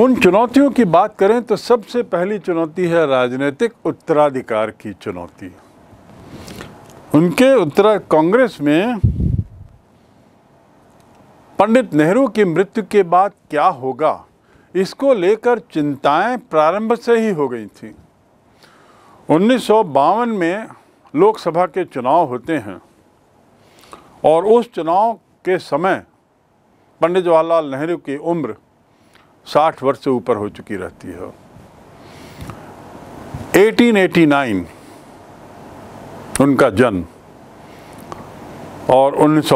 उन चुनौतियों की बात करें तो सबसे पहली चुनौती है राजनीतिक उत्तराधिकार की चुनौती उनके उत्तरा कांग्रेस में पंडित नेहरू की मृत्यु के बाद क्या होगा इसको लेकर चिंताएं प्रारंभ से ही हो गई थी उन्नीस में लोकसभा के चुनाव होते हैं और उस चुनाव के समय पंडित जवाहरलाल नेहरू की उम्र साठ वर्ष से ऊपर हो चुकी रहती है 1889 उनका जन्म और उन्नीस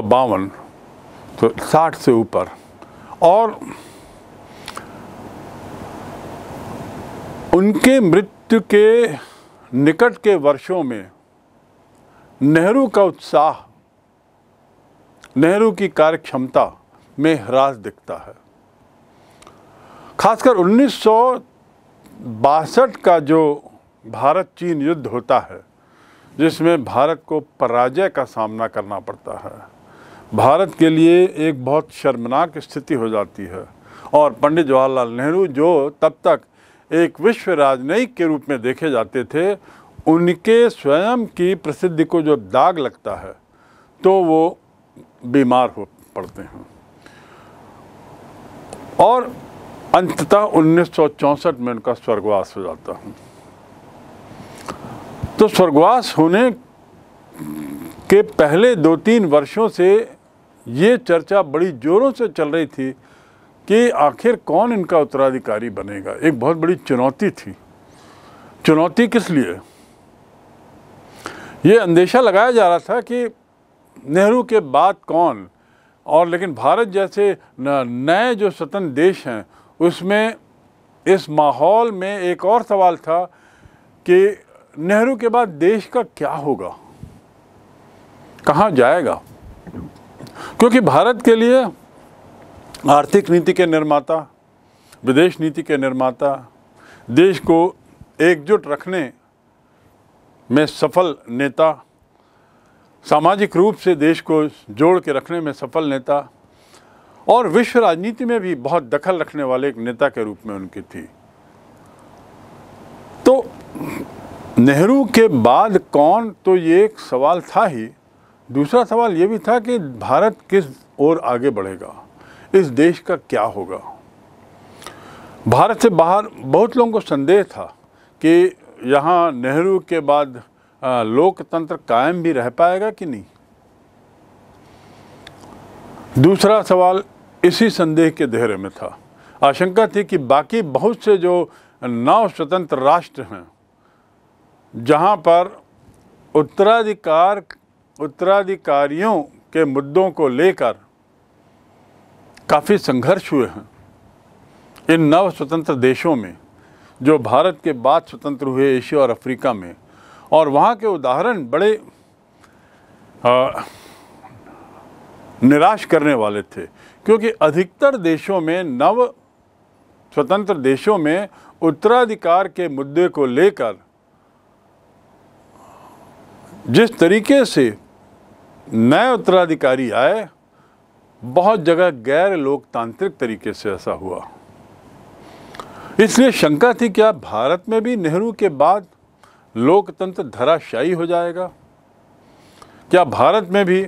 तो साठ से ऊपर और उनके मृत्यु के निकट के वर्षों में नेहरू का उत्साह नेहरू की कार्यक्षमता में ह्रास दिखता है खासकर उन्नीस का जो भारत चीन युद्ध होता है जिसमें भारत को पराजय का सामना करना पड़ता है भारत के लिए एक बहुत शर्मनाक स्थिति हो जाती है और पंडित जवाहरलाल नेहरू जो तब तक एक विश्व राजनयिक के रूप में देखे जाते थे उनके स्वयं की प्रसिद्धि को जो दाग लगता है तो वो बीमार हो पड़ते हैं और अंततः 1964 में उनका स्वर्गवास हो जाता हूँ तो स्वर्गवास होने के पहले दो तीन वर्षों से ये चर्चा बड़ी ज़ोरों से चल रही थी कि आखिर कौन इनका उत्तराधिकारी बनेगा एक बहुत बड़ी चुनौती थी चुनौती किस लिए ये अंदेशा लगाया जा रहा था कि नेहरू के बाद कौन और लेकिन भारत जैसे नए जो स्वतंत्र देश हैं उसमें इस माहौल में एक और सवाल था कि नेहरू के बाद देश का क्या होगा कहाँ जाएगा क्योंकि भारत के लिए आर्थिक नीति के निर्माता विदेश नीति के निर्माता देश को एकजुट रखने में सफल नेता सामाजिक रूप से देश को जोड़ के रखने में सफल नेता और विश्व राजनीति में भी बहुत दखल रखने वाले एक नेता के रूप में उनकी थी तो नेहरू के बाद कौन तो ये एक सवाल था ही दूसरा सवाल ये भी था कि भारत किस ओर आगे बढ़ेगा इस देश का क्या होगा भारत से बाहर बहुत लोगों को संदेह था कि यहाँ नेहरू के बाद लोकतंत्र कायम भी रह पाएगा कि नहीं दूसरा सवाल इसी संदेह के दायरे में था आशंका थी कि बाकी बहुत से जो नौ स्वतंत्र राष्ट्र हैं जहां पर उत्तराधिकार उत्तराधिकारियों के मुद्दों को लेकर काफ़ी संघर्ष हुए हैं इन नव स्वतंत्र देशों में जो भारत के बाद स्वतंत्र हुए एशिया और अफ्रीका में और वहाँ के उदाहरण बड़े आ, निराश करने वाले थे क्योंकि अधिकतर देशों में नव स्वतंत्र देशों में उत्तराधिकार के मुद्दे को लेकर जिस तरीके से नए उत्तराधिकारी आए बहुत जगह गैर लोकतांत्रिक तरीके से ऐसा हुआ इसलिए शंका थी क्या भारत में भी नेहरू के बाद लोकतंत्र धराशायी हो जाएगा क्या भारत में भी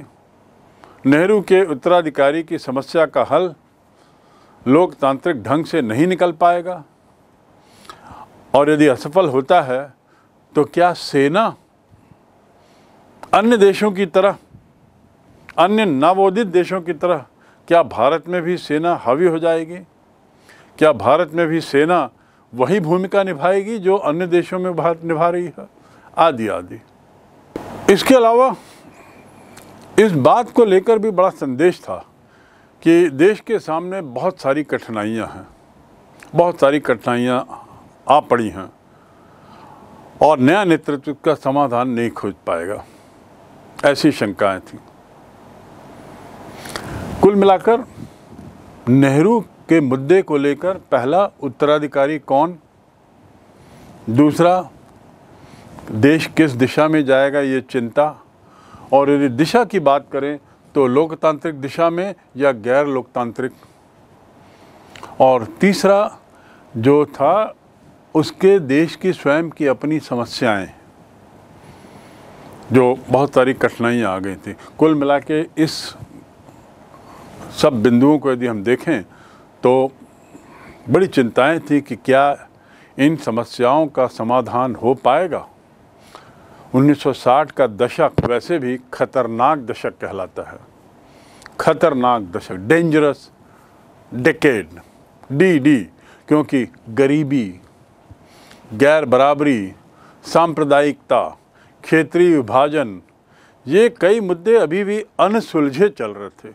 नेहरू के उत्तराधिकारी की समस्या का हल लोकतांत्रिक ढंग से नहीं निकल पाएगा और यदि असफल होता है तो क्या सेना अन्य देशों की तरह अन्य नवोदित देशों की तरह क्या भारत में भी सेना हावी हो जाएगी क्या भारत में भी सेना वही भूमिका निभाएगी जो अन्य देशों में भारत निभा रही है आदि आदि इसके अलावा इस बात को लेकर भी बड़ा संदेश था कि देश के सामने बहुत सारी कठिनाइयां हैं बहुत सारी कठिनाइयां आ पड़ी हैं और नया नेतृत्व का समाधान नहीं खोज पाएगा ऐसी शंकाएं थीं कुल मिलाकर नेहरू के मुद्दे को लेकर पहला उत्तराधिकारी कौन दूसरा देश किस दिशा में जाएगा ये चिंता और यदि दिशा की बात करें तो लोकतांत्रिक दिशा में या गैर लोकतांत्रिक और तीसरा जो था उसके देश की स्वयं की अपनी समस्याएं जो बहुत सारी कठिनाइयाँ आ गई थी कुल मिला के इस सब बिंदुओं को यदि हम देखें तो बड़ी चिंताएं थी कि क्या इन समस्याओं का समाधान हो पाएगा 1960 का दशक वैसे भी खतरनाक दशक कहलाता है खतरनाक दशक डेंजरस डेकेड डी डी क्योंकि गरीबी गैर बराबरी सांप्रदायिकता क्षेत्रीय विभाजन ये कई मुद्दे अभी भी अनसुलझे चल रहे थे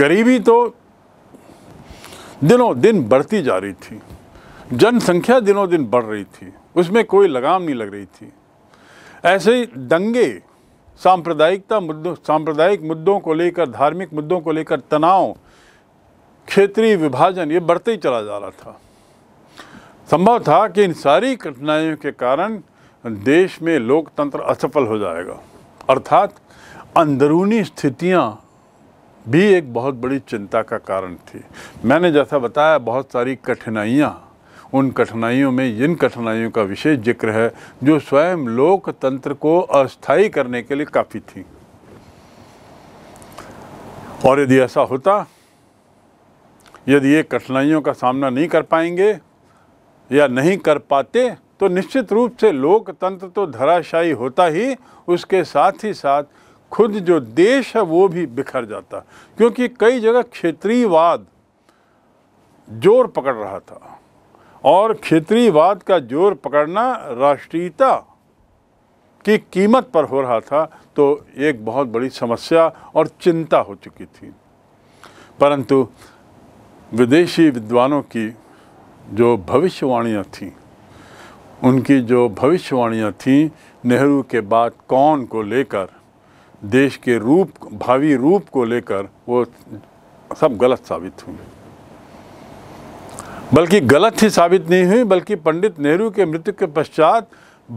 गरीबी तो दिनों दिन बढ़ती जा रही थी जनसंख्या दिनों दिन बढ़ रही थी उसमें कोई लगाम नहीं लग रही थी ऐसे ही दंगे सांप्रदायिकता मुद्दों सांप्रदायिक मुद्दों को लेकर धार्मिक मुद्दों को लेकर तनाव क्षेत्रीय विभाजन ये बढ़ते ही चला जा रहा था संभव था कि इन सारी कठिनाइयों के कारण देश में लोकतंत्र असफल हो जाएगा अर्थात अंदरूनी स्थितियां भी एक बहुत बड़ी चिंता का कारण थी मैंने जैसा बताया बहुत सारी कठिनाइयाँ उन कठिनाइयों में जिन कठिनाइयों का विशेष जिक्र है जो स्वयं लोकतंत्र को अस्थायी करने के लिए काफ़ी थी और यदि ऐसा होता यदि ये कठिनाइयों का सामना नहीं कर पाएंगे या नहीं कर पाते तो निश्चित रूप से लोकतंत्र तो धराशायी होता ही उसके साथ ही साथ खुद जो देश है वो भी बिखर जाता क्योंकि कई जगह क्षेत्रीयवाद जोर पकड़ रहा था और क्षेत्रीयवाद का जोर पकड़ना राष्ट्रीयता की कीमत पर हो रहा था तो एक बहुत बड़ी समस्या और चिंता हो चुकी थी परंतु विदेशी विद्वानों की जो भविष्यवाणियाँ थीं उनकी जो भविष्यवाणियाँ थीं नेहरू के बाद कौन को लेकर देश के रूप भावी रूप को लेकर वो सब गलत साबित हुई बल्कि गलत ही साबित नहीं हुई बल्कि पंडित नेहरू के मृत्यु के पश्चात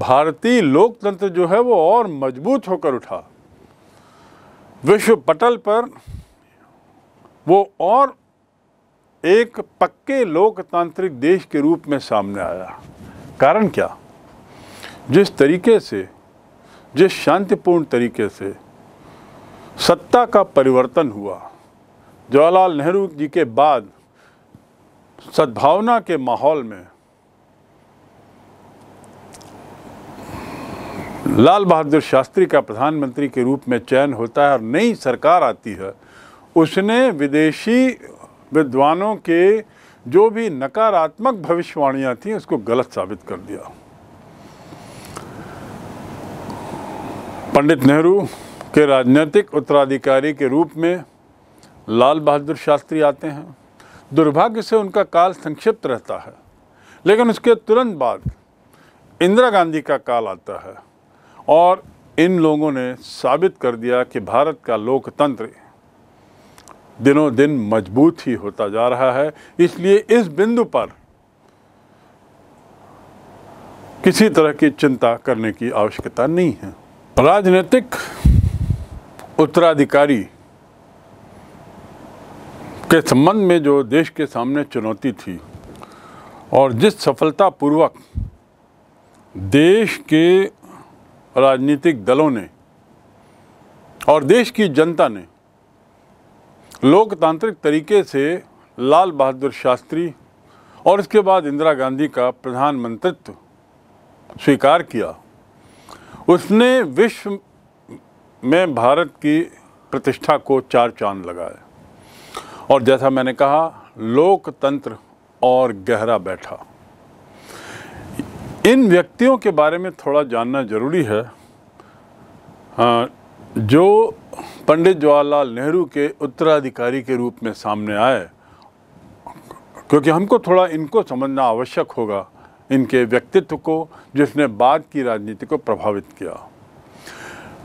भारतीय लोकतंत्र जो है वो और मजबूत होकर उठा विश्व पटल पर वो और एक पक्के लोकतांत्रिक देश के रूप में सामने आया कारण क्या जिस तरीके से जिस शांतिपूर्ण तरीके से सत्ता का परिवर्तन हुआ जवाहरलाल नेहरू जी के बाद सद्भावना के माहौल में लाल बहादुर शास्त्री का प्रधानमंत्री के रूप में चयन होता है और नई सरकार आती है उसने विदेशी विद्वानों के जो भी नकारात्मक भविष्यवाणियां थी उसको गलत साबित कर दिया पंडित नेहरू के राजनीतिक उत्तराधिकारी के रूप में लाल बहादुर शास्त्री आते हैं दुर्भाग्य से उनका काल संक्षिप्त रहता है लेकिन उसके तुरंत बाद इंदिरा गांधी का काल आता है और इन लोगों ने साबित कर दिया कि भारत का लोकतंत्र दिनों दिन मजबूत ही होता जा रहा है इसलिए इस बिंदु पर किसी तरह की चिंता करने की आवश्यकता नहीं है राजनीतिक उत्तराधिकारी के संबंध में जो देश के सामने चुनौती थी और जिस सफलतापूर्वक देश के राजनीतिक दलों ने और देश की जनता ने लोकतांत्रिक तरीके से लाल बहादुर शास्त्री और इसके बाद इंदिरा गांधी का प्रधानमंत्रित्व स्वीकार किया उसने विश्व में भारत की प्रतिष्ठा को चार चांद लगाए और जैसा मैंने कहा लोकतंत्र और गहरा बैठा इन व्यक्तियों के बारे में थोड़ा जानना ज़रूरी है हाँ, जो पंडित जवाहरलाल नेहरू के उत्तराधिकारी के रूप में सामने आए क्योंकि हमको थोड़ा इनको समझना आवश्यक होगा इनके व्यक्तित्व को जिसने बाद की राजनीति को प्रभावित किया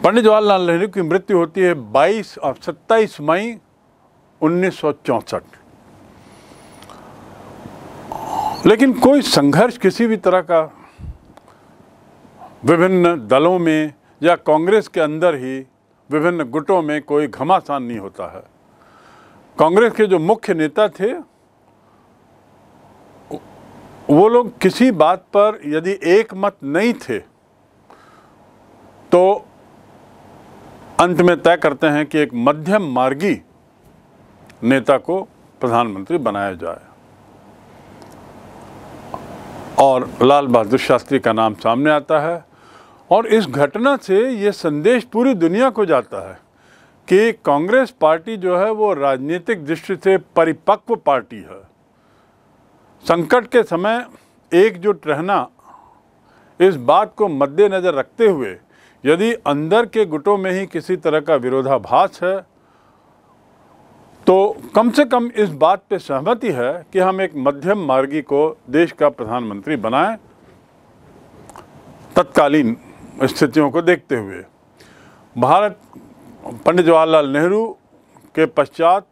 पंडित जवाहरलाल नेहरू की मृत्यु होती है 22 और 27 मई उन्नीस लेकिन कोई संघर्ष किसी भी तरह का विभिन्न दलों में या कांग्रेस के अंदर ही विभिन्न गुटों में कोई घमासान नहीं होता है कांग्रेस के जो मुख्य नेता थे वो लोग किसी बात पर यदि एक मत नहीं थे तो अंत में तय करते हैं कि एक मध्यम मार्गी नेता को प्रधानमंत्री बनाया जाए और लाल बहादुर शास्त्री का नाम सामने आता है और इस घटना से ये संदेश पूरी दुनिया को जाता है कि कांग्रेस पार्टी जो है वो राजनीतिक दृष्टि से परिपक्व पार्टी है संकट के समय एकजुट रहना इस बात को मद्देनज़र रखते हुए यदि अंदर के गुटों में ही किसी तरह का विरोधाभास है तो कम से कम इस बात पे सहमति है कि हम एक मध्यम मार्गी को देश का प्रधानमंत्री बनाएं तत्कालीन स्थितियों को देखते हुए भारत पंडित जवाहरलाल नेहरू के पश्चात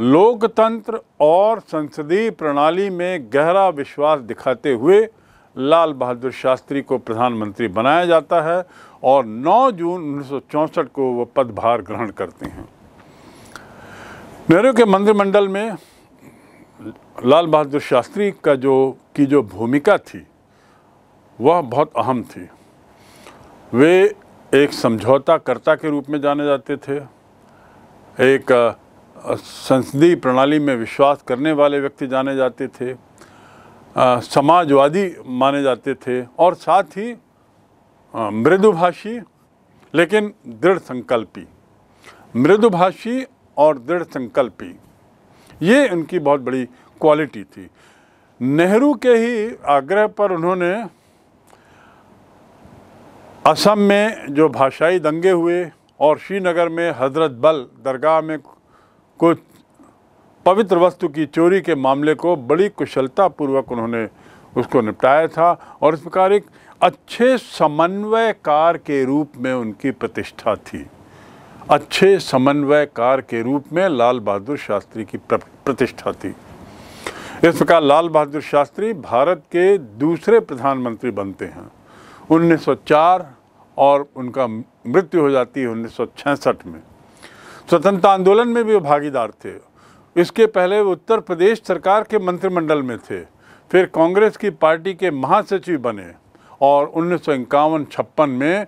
लोकतंत्र और संसदीय प्रणाली में गहरा विश्वास दिखाते हुए लाल बहादुर शास्त्री को प्रधानमंत्री बनाया जाता है और 9 जून उन्नीस को वो पदभार ग्रहण करते हैं नेहरू के मंत्रिमंडल में लाल बहादुर शास्त्री का जो की जो भूमिका थी वह बहुत अहम थी वे एक समझौताकर्ता के रूप में जाने जाते थे एक संसदीय प्रणाली में विश्वास करने वाले व्यक्ति जाने जाते थे समाजवादी माने जाते थे और साथ ही मृदुभाषी लेकिन दृढ़ संकल्पी मृदुभाषी और दृढ़ संकल्पी ये उनकी बहुत बड़ी क्वालिटी थी नेहरू के ही आग्रह पर उन्होंने असम में जो भाषाई दंगे हुए और श्रीनगर में हजरत बल दरगाह में कुछ पवित्र वस्तु की चोरी के मामले को बड़ी कुशलतापूर्वक उन्होंने उसको निपटाया था और इस प्रकार एक अच्छे समन्वयकार के रूप में उनकी प्रतिष्ठा थी अच्छे समन्वयकार के रूप में लाल बहादुर शास्त्री की प्रतिष्ठा थी इस प्रकार लाल बहादुर शास्त्री भारत के दूसरे प्रधानमंत्री बनते हैं 1904 और उनका मृत्यु हो जाती है उन्नीस में स्वतंत्रता आंदोलन में भी वो भागीदार थे इसके पहले वो उत्तर प्रदेश सरकार के मंत्रिमंडल में थे फिर कांग्रेस की पार्टी के महासचिव बने और उन्नीस सौ में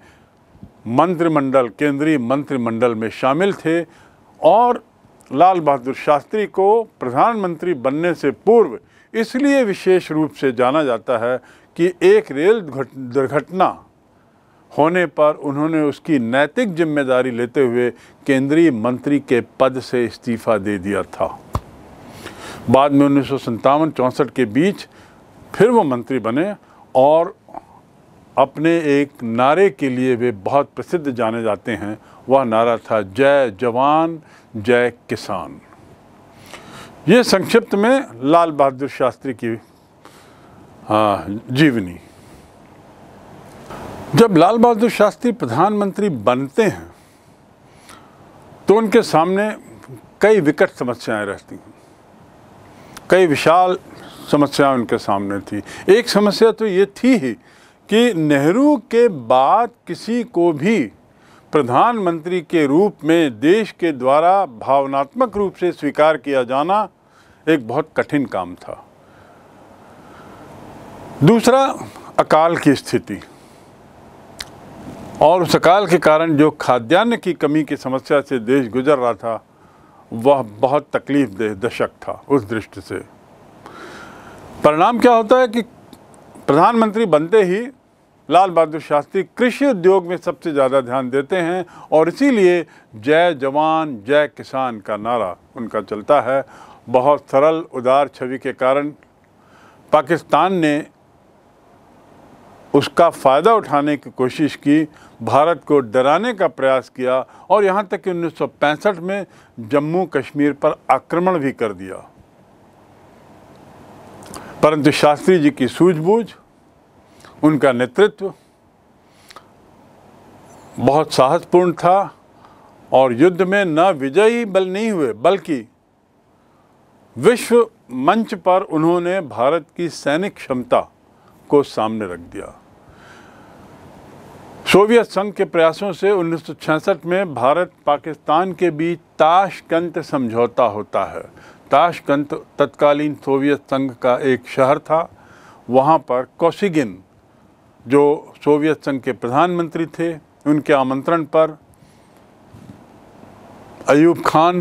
मंत्रिमंडल केंद्रीय मंत्रिमंडल में शामिल थे और लाल बहादुर शास्त्री को प्रधानमंत्री बनने से पूर्व इसलिए विशेष रूप से जाना जाता है कि एक रेल दुर्घटना होने पर उन्होंने उसकी नैतिक जिम्मेदारी लेते हुए केंद्रीय मंत्री के पद से इस्तीफा दे दिया था बाद में उन्नीस सौ के बीच फिर वो मंत्री बने और अपने एक नारे के लिए वे बहुत प्रसिद्ध जाने जाते हैं वह नारा था जय जवान जय किसान ये संक्षिप्त में लाल बहादुर शास्त्री की जीवनी जब लाल बहादुर शास्त्री प्रधानमंत्री बनते हैं तो उनके सामने कई विकट समस्याएं रहती हैं कई विशाल समस्याएं उनके सामने थी एक समस्या तो ये थी ही कि नेहरू के बाद किसी को भी प्रधानमंत्री के रूप में देश के द्वारा भावनात्मक रूप से स्वीकार किया जाना एक बहुत कठिन काम था दूसरा अकाल की स्थिति और उस अकाल के कारण जो खाद्यान्न की कमी की समस्या से देश गुजर रहा था वह बहुत तकलीफ दे दशक था उस दृष्टि से परिणाम क्या होता है कि प्रधानमंत्री बनते ही लाल बहादुर शास्त्री कृषि उद्योग में सबसे ज़्यादा ध्यान देते हैं और इसीलिए जय जवान जय किसान का नारा उनका चलता है बहुत सरल उदार छवि के कारण पाकिस्तान ने उसका फ़ायदा उठाने की कोशिश की भारत को डराने का प्रयास किया और यहाँ तक कि उन्नीस में जम्मू कश्मीर पर आक्रमण भी कर दिया परंतु शास्त्री जी की सूझबूझ उनका नेतृत्व बहुत साहसपूर्ण था और युद्ध में न विजयी बल नहीं हुए बल्कि विश्व मंच पर उन्होंने भारत की सैनिक क्षमता को सामने रख दिया सोवियत संघ के प्रयासों से 1966 में भारत पाकिस्तान के बीच ताशकंत समझौता होता है ताशकंत तत्कालीन सोवियत संघ का एक शहर था वहाँ पर कौशिगिन जो सोवियत संघ के प्रधानमंत्री थे उनके आमंत्रण पर अयूब खान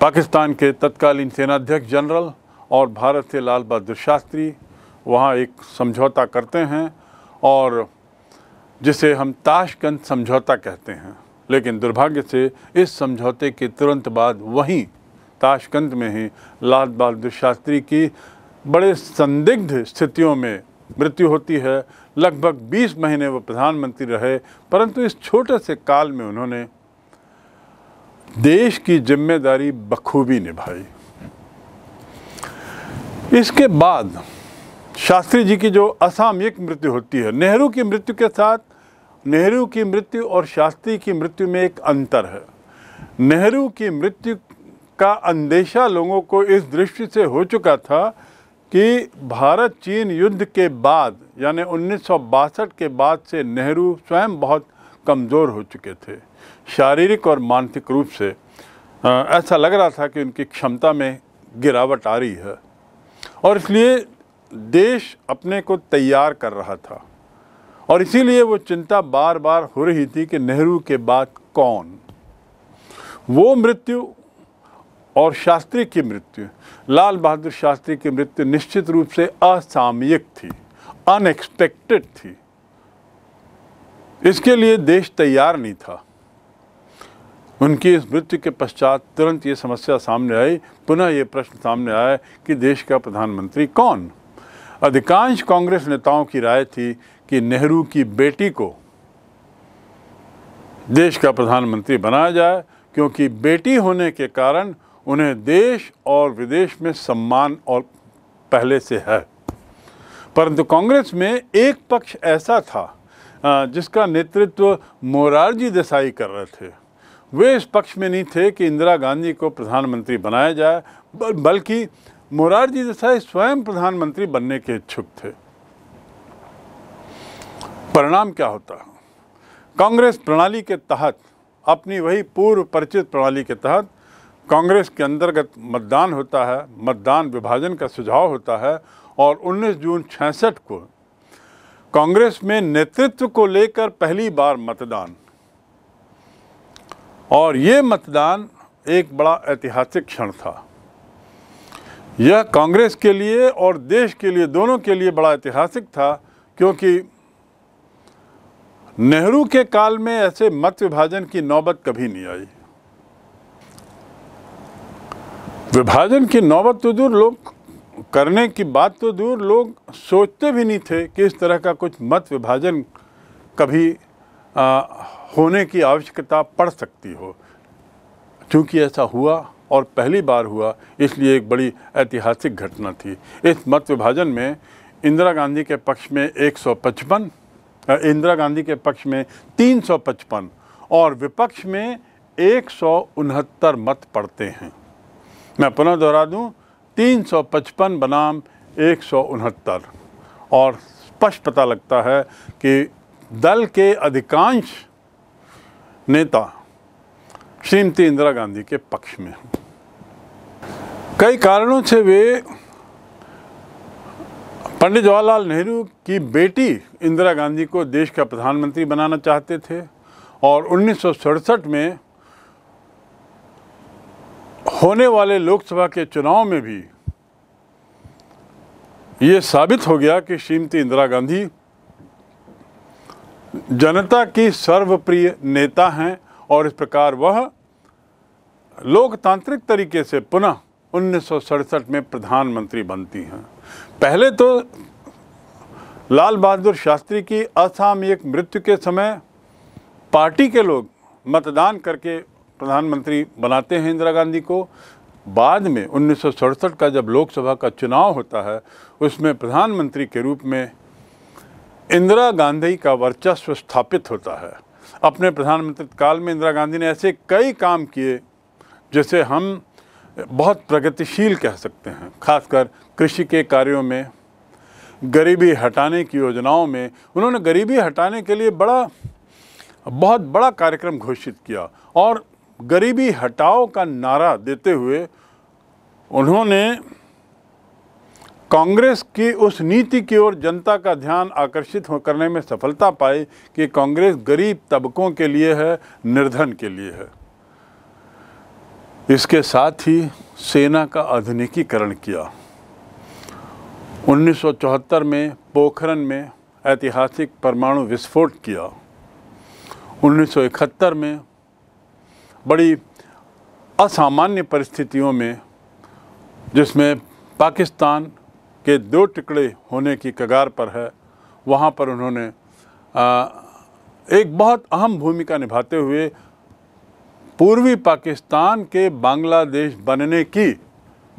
पाकिस्तान के तत्कालीन सेनाध्यक्ष जनरल और भारत से लाल बहादुर शास्त्री वहाँ एक समझौता करते हैं और जिसे हम ताशकंद समझौता कहते हैं लेकिन दुर्भाग्य से इस समझौते के तुरंत बाद वहीं ताशकंद में ही लाल बहादुर शास्त्री की बड़े संदिग्ध स्थितियों में मृत्यु होती है लगभग 20 महीने वो प्रधानमंत्री रहे परंतु इस छोटे से काल में उन्होंने देश की जिम्मेदारी बखूबी निभाई इसके बाद शास्त्री जी की जो असामयिक मृत्यु होती है नेहरू की मृत्यु के साथ नेहरू की मृत्यु और शास्त्री की मृत्यु में एक अंतर है नेहरू की मृत्यु का अंदेशा लोगों को इस दृष्टि से हो चुका था कि भारत चीन युद्ध के बाद यानी उन्नीस के बाद से नेहरू स्वयं बहुत कमज़ोर हो चुके थे शारीरिक और मानसिक रूप से आ, ऐसा लग रहा था कि उनकी क्षमता में गिरावट आ रही है और इसलिए देश अपने को तैयार कर रहा था और इसीलिए वो चिंता बार बार हो रही थी कि नेहरू के बाद कौन वो मृत्यु और शास्त्री की मृत्यु लाल बहादुर शास्त्री की मृत्यु निश्चित रूप से असामयिक थी अनएक्सपेक्टेड थी इसके लिए देश तैयार नहीं था उनकी इस मृत्यु के पश्चात तुरंत ये समस्या सामने आई पुनः ये प्रश्न सामने आया कि देश का प्रधानमंत्री कौन अधिकांश कांग्रेस नेताओं की राय थी कि नेहरू की बेटी को देश का प्रधानमंत्री बनाया जाए क्योंकि बेटी होने के कारण उन्हें देश और विदेश में सम्मान और पहले से है परंतु कांग्रेस में एक पक्ष ऐसा था जिसका नेतृत्व मोरारजी देसाई कर रहे थे वे इस पक्ष में नहीं थे कि इंदिरा गांधी को प्रधानमंत्री बनाया जाए बल्कि मोरारजी देसाई स्वयं प्रधानमंत्री बनने के इच्छुक थे परिणाम क्या होता कांग्रेस प्रणाली के तहत अपनी वही पूर्व परिचित प्रणाली के तहत कांग्रेस के अंतर्गत मतदान होता है मतदान विभाजन का सुझाव होता है और 19 जून छसठ को कांग्रेस में नेतृत्व को लेकर पहली बार मतदान और ये मतदान एक बड़ा ऐतिहासिक क्षण था यह कांग्रेस के लिए और देश के लिए दोनों के लिए बड़ा ऐतिहासिक था क्योंकि नेहरू के काल में ऐसे मत विभाजन की नौबत कभी नहीं आई विभाजन की नौबत तो दूर लोग करने की बात तो दूर लोग सोचते भी नहीं थे कि इस तरह का कुछ मत विभाजन कभी आ, होने की आवश्यकता पड़ सकती हो क्योंकि ऐसा हुआ और पहली बार हुआ इसलिए एक बड़ी ऐतिहासिक घटना थी इस मत विभाजन में इंदिरा गांधी के पक्ष में एक इंदिरा गांधी के पक्ष में 355 और विपक्ष में एक मत पड़ते हैं मैं पुनः दोहरा दूं तीन सौ पचपन बनाम एक सौ उनहत्तर और स्पष्ट पता लगता है कि दल के अधिकांश नेता श्रीमती इंदिरा गांधी के पक्ष में हैं कई कारणों से वे पंडित जवाहरलाल नेहरू की बेटी इंदिरा गांधी को देश का प्रधानमंत्री बनाना चाहते थे और उन्नीस में होने वाले लोकसभा के चुनाव में भी ये साबित हो गया कि श्रीमती इंदिरा गांधी जनता की सर्वप्रिय नेता हैं और इस प्रकार वह लोकतांत्रिक तरीके से पुनः उन्नीस में प्रधानमंत्री बनती हैं पहले तो लाल बहादुर शास्त्री की असामयिक मृत्यु के समय पार्टी के लोग मतदान करके प्रधानमंत्री बनाते हैं इंदिरा गांधी को बाद में उन्नीस का जब लोकसभा का चुनाव होता है उसमें प्रधानमंत्री के रूप में इंदिरा गांधी का वर्चस्व स्थापित होता है अपने प्रधानमंत्री काल में इंदिरा गांधी ने ऐसे कई काम किए जैसे हम बहुत प्रगतिशील कह सकते हैं खासकर कृषि के कार्यों में गरीबी हटाने की योजनाओं में उन्होंने गरीबी हटाने के लिए बड़ा बहुत बड़ा कार्यक्रम घोषित किया और गरीबी हटाओ का नारा देते हुए उन्होंने कांग्रेस की उस नीति की ओर जनता का ध्यान आकर्षित करने में सफलता पाई कि कांग्रेस गरीब तबकों के लिए है निर्धन के लिए है इसके साथ ही सेना का आधुनिकीकरण किया 1974 में पोखरण में ऐतिहासिक परमाणु विस्फोट किया 1971 में बड़ी असामान्य परिस्थितियों में जिसमें पाकिस्तान के दो टुकड़े होने की कगार पर है वहाँ पर उन्होंने आ, एक बहुत अहम भूमिका निभाते हुए पूर्वी पाकिस्तान के बांग्लादेश बनने की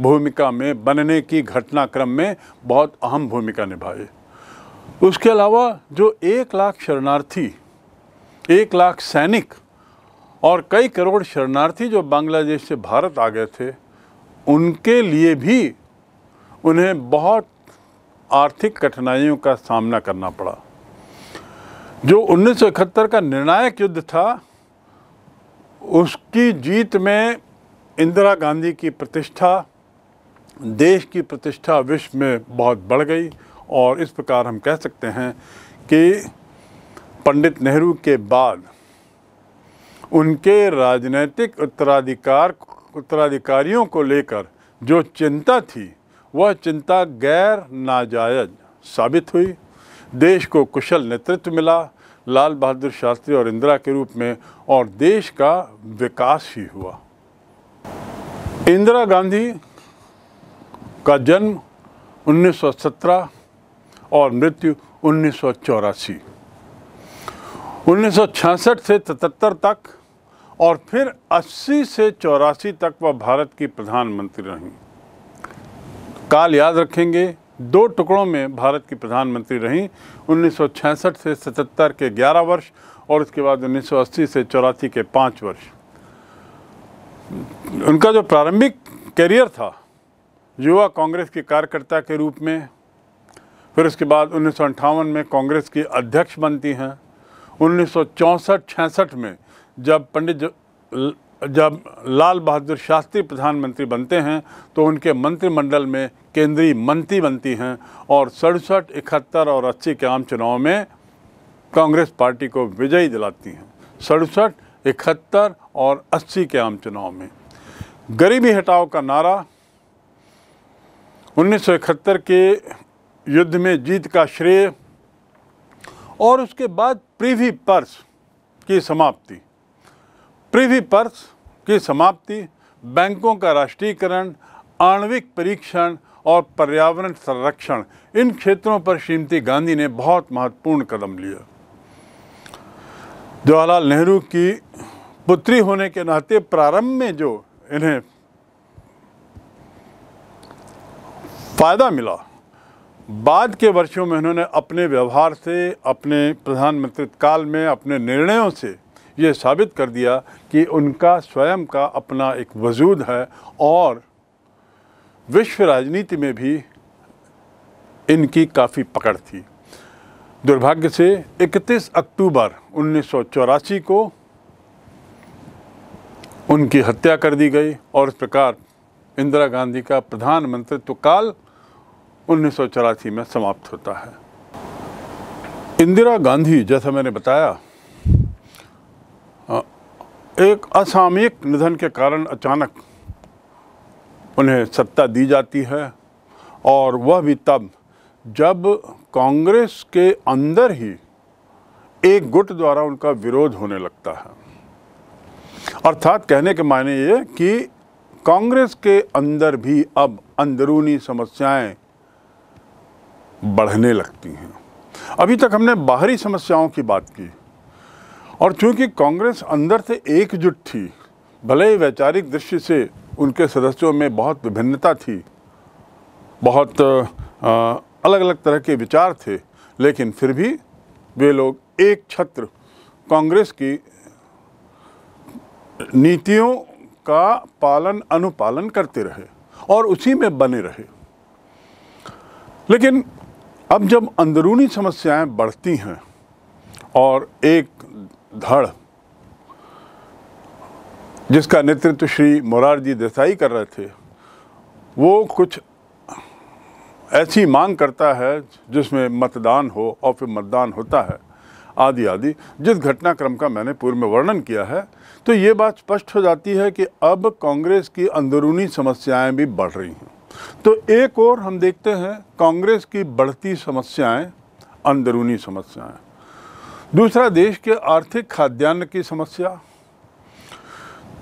भूमिका में बनने की घटनाक्रम में बहुत अहम भूमिका निभाई उसके अलावा जो एक लाख शरणार्थी एक लाख सैनिक और कई करोड़ शरणार्थी जो बांग्लादेश से भारत आ गए थे उनके लिए भी उन्हें बहुत आर्थिक कठिनाइयों का सामना करना पड़ा जो उन्नीस का निर्णायक युद्ध था उसकी जीत में इंदिरा गांधी की प्रतिष्ठा देश की प्रतिष्ठा विश्व में बहुत बढ़ गई और इस प्रकार हम कह सकते हैं कि पंडित नेहरू के बाद उनके राजनीतिक उत्तराधिकार उत्तराधिकारियों को लेकर जो चिंता थी वह चिंता गैर नाजायज साबित हुई देश को कुशल नेतृत्व मिला लाल बहादुर शास्त्री और इंदिरा के रूप में और देश का विकास ही हुआ इंदिरा गांधी का जन्म 1917 और मृत्यु उन्नीस सौ से 77 तक और फिर 80 से चौरासी तक वह भारत की प्रधानमंत्री रहीं काल याद रखेंगे दो टुकड़ों में भारत की प्रधानमंत्री रहीं 1966 से 77 के 11 वर्ष और उसके बाद 1980 से चौरासी के पाँच वर्ष उनका जो प्रारंभिक करियर था युवा कांग्रेस के कार्यकर्ता के रूप में फिर उसके बाद उन्नीस में कांग्रेस की अध्यक्ष बनती हैं उन्नीस सौ में जब पंडित जब लाल बहादुर शास्त्री प्रधानमंत्री बनते हैं तो उनके मंत्रिमंडल में केंद्रीय मंत्री बनती हैं और सड़सठ इकहत्तर और अस्सी के आम चुनाव में कांग्रेस पार्टी को विजयी दिलाती हैं सड़सठ इकहत्तर और अस्सी के आम चुनाव में गरीबी हटाओ का नारा 1971 के युद्ध में जीत का श्रेय और उसके बाद प्रीवी पर्स की समाप्ति पृथ्वी पर्स की समाप्ति बैंकों का राष्ट्रीयकरण आणविक परीक्षण और पर्यावरण संरक्षण इन क्षेत्रों पर श्रीमती गांधी ने बहुत महत्वपूर्ण कदम लिया जवाहरलाल नेहरू की पुत्री होने के नाते प्रारंभ में जो इन्हें फ़ायदा मिला बाद के वर्षों में इन्होंने अपने व्यवहार से अपने प्रधानमंत्री काल में अपने निर्णयों से ये साबित कर दिया कि उनका स्वयं का अपना एक वजूद है और विश्व राजनीति में भी इनकी काफ़ी पकड़ थी दुर्भाग्य से 31 अक्टूबर उन्नीस को उनकी हत्या कर दी गई और इस प्रकार इंदिरा गांधी का तो काल उन्नीस में समाप्त होता है इंदिरा गांधी जैसा मैंने बताया एक असामयिक निधन के कारण अचानक उन्हें सत्ता दी जाती है और वह भी तब जब कांग्रेस के अंदर ही एक गुट द्वारा उनका विरोध होने लगता है अर्थात कहने के मायने ये कि कांग्रेस के अंदर भी अब अंदरूनी समस्याएं बढ़ने लगती हैं अभी तक हमने बाहरी समस्याओं की बात की और चूंकि कांग्रेस अंदर से एकजुट थी भले ही वैचारिक दृष्टि से उनके सदस्यों में बहुत विभिन्नता थी बहुत अलग अलग तरह के विचार थे लेकिन फिर भी वे लोग एक छत्र कांग्रेस की नीतियों का पालन अनुपालन करते रहे और उसी में बने रहे लेकिन अब जब अंदरूनी समस्याएं बढ़ती हैं और एक धड़ जिसका नेतृत्व श्री मोरारजी देसाई कर रहे थे वो कुछ ऐसी मांग करता है जिसमें मतदान हो और फिर मतदान होता है आदि आदि जिस घटनाक्रम का मैंने पूर्व में वर्णन किया है तो ये बात स्पष्ट हो जाती है कि अब कांग्रेस की अंदरूनी समस्याएं भी बढ़ रही हैं तो एक और हम देखते हैं कांग्रेस की बढ़ती समस्याएं अंदरूनी समस्याएं दूसरा देश के आर्थिक खाद्यान्न की समस्या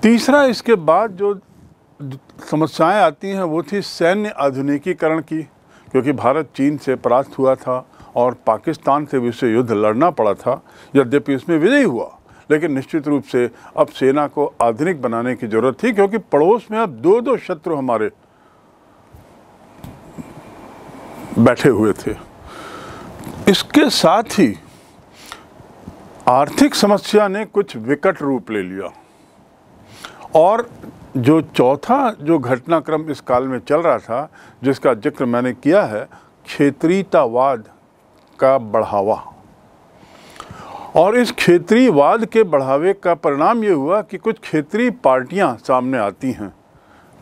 तीसरा इसके बाद जो समस्याएं आती हैं वो थी सैन्य आधुनिकीकरण की क्योंकि भारत चीन से परास्त हुआ था और पाकिस्तान से विश्व युद्ध लड़ना पड़ा था यद्यपि उसमें विजयी हुआ लेकिन निश्चित रूप से अब सेना को आधुनिक बनाने की ज़रूरत थी क्योंकि पड़ोस में अब दो दो शत्रु हमारे बैठे हुए थे इसके साथ ही आर्थिक समस्या ने कुछ विकट रूप ले लिया और जो चौथा जो घटनाक्रम इस काल में चल रहा था जिसका जिक्र मैंने किया है क्षेत्रीयतावाद का बढ़ावा और इस क्षेत्रीयवाद के बढ़ावे का परिणाम ये हुआ कि कुछ क्षेत्रीय पार्टियां सामने आती हैं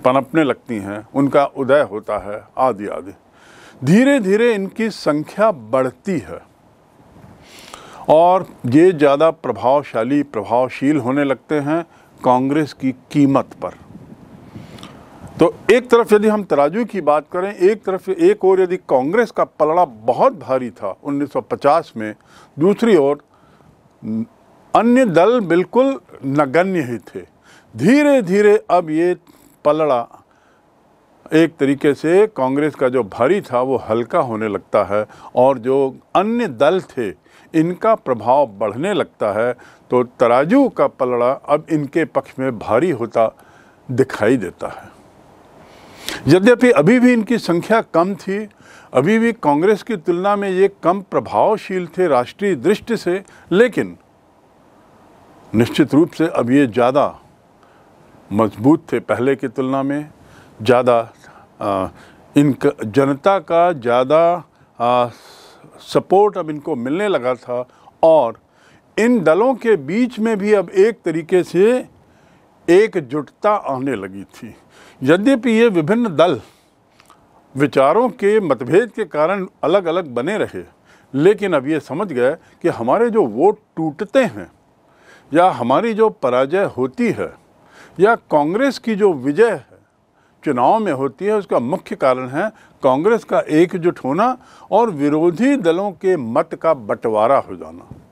पनपने लगती हैं उनका उदय होता है आदि आदि धीरे धीरे इनकी संख्या बढ़ती है और ये ज़्यादा प्रभावशाली प्रभावशील होने लगते हैं कांग्रेस की कीमत पर तो एक तरफ यदि हम तराजू की बात करें एक तरफ एक और यदि कांग्रेस का पलड़ा बहुत भारी था 1950 में दूसरी ओर अन्य दल बिल्कुल नगण्य ही थे धीरे धीरे अब ये पलड़ा एक तरीके से कांग्रेस का जो भारी था वो हल्का होने लगता है और जो अन्य दल थे इनका प्रभाव बढ़ने लगता है तो तराजू का पलड़ा अब इनके पक्ष में भारी होता दिखाई देता है यद्यपि अभी भी इनकी संख्या कम थी अभी भी कांग्रेस की तुलना में ये कम प्रभावशील थे राष्ट्रीय दृष्टि से लेकिन निश्चित रूप से अब ये ज़्यादा मजबूत थे पहले की तुलना में ज़्यादा इनका जनता का ज़्यादा सपोर्ट अब इनको मिलने लगा था और इन दलों के बीच में भी अब एक तरीके से एकजुटता आने लगी थी यद्यपि ये विभिन्न दल विचारों के मतभेद के कारण अलग अलग बने रहे लेकिन अब ये समझ गए कि हमारे जो वोट टूटते हैं या हमारी जो पराजय होती है या कांग्रेस की जो विजय है चुनाव में होती है उसका मुख्य कारण है कांग्रेस का एकजुट होना और विरोधी दलों के मत का बंटवारा हो जाना